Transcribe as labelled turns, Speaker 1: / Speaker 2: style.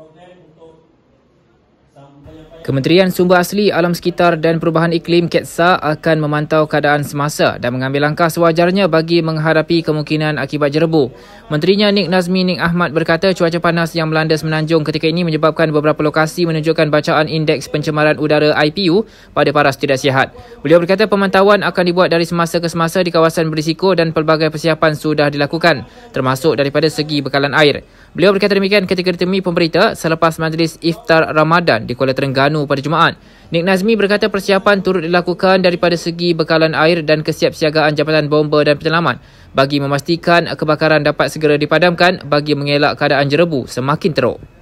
Speaker 1: 我呢？我走。Kementerian Sumber Asli Alam Sekitar dan Perubahan Iklim KETSA akan memantau keadaan semasa dan mengambil langkah sewajarnya bagi menghadapi kemungkinan akibat jerebu. Menterinya Nik Nazmi Nik Ahmad berkata cuaca panas yang melanda semenanjung ketika ini menyebabkan beberapa lokasi menunjukkan bacaan indeks pencemaran udara IPU pada paras tidak sihat. Beliau berkata pemantauan akan dibuat dari semasa ke semasa di kawasan berisiko dan pelbagai persiapan sudah dilakukan termasuk daripada segi bekalan air. Beliau berkata demikian ketika ditemui pemberita selepas majlis iftar Ramadan di Kuala Terengganu pada Jumaat. Nik Nazmi berkata persiapan turut dilakukan daripada segi bekalan air dan kesiapsiagaan jabatan bomba dan penyelamat bagi memastikan kebakaran dapat segera dipadamkan bagi mengelak keadaan jerebu semakin teruk.